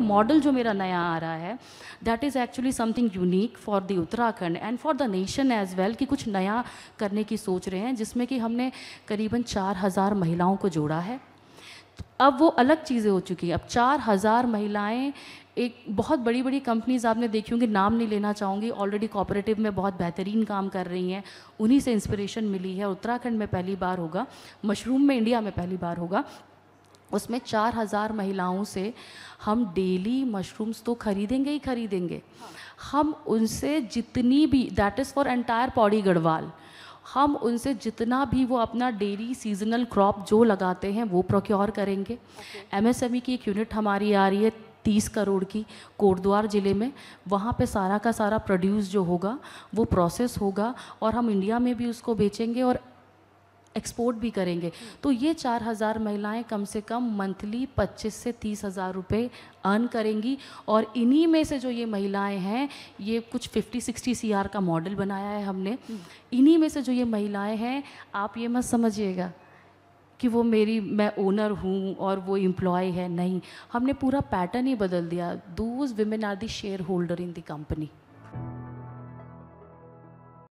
Model जो मेरा नया आ रहा है that is actually something unique for the Uttarakhand and for the nation as well कि कुछ नया करने की सोच रहे हैं जिसमें कि हमने करीबन चार हज़ार महिलाओं को जोड़ा है अब वो अलग चीज़ें हो चुकी हैं अब चार हज़ार महिलाएँ एक बहुत बड़ी बड़ी कंपनीज आपने देखी होंगी नाम नहीं लेना चाहूँगी ऑलरेडी कॉपरेटिव में बहुत बेहतरीन काम कर रही हैं उन्हीं से इंस्पिरेशन मिली है उत्तराखंड में पहली बार होगा मशरूम में इंडिया में पहली बार होगा उसमें चार हज़ार महिलाओं से हम डेली मशरूम्स तो खरीदेंगे ही खरीदेंगे हम उनसे जितनी भी that is for entire Pauri Garhwal हम उनसे जितना भी वो अपना डेली सीजनल क्रॉप जो लगाते हैं वो प्रोक्योर करेंगे एमएसएमई okay. E की एक यूनिट हमारी आ रही है तीस करोड़ की कोटद्वार ज़िले में वहाँ पे सारा का सारा प्रोड्यूस जो होगा वो प्रोसेस होगा और हम इंडिया में भी उसको बेचेंगे और एक्सपोर्ट भी करेंगे तो ये चार हज़ार महिलाएँ कम से कम मंथली पच्चीस से तीस हज़ार रुपये अर्न करेंगी और इन्हीं में से जो ये महिलाएं हैं ये कुछ 50 60 आर का मॉडल बनाया है हमने इन्हीं में से जो ये महिलाएं हैं आप ये मत समझिएगा कि वो मेरी मैं ओनर हूँ और वो एम्प्लॉय है नहीं हमने पूरा पैटर्न ही बदल दिया those women are the shareholder in the company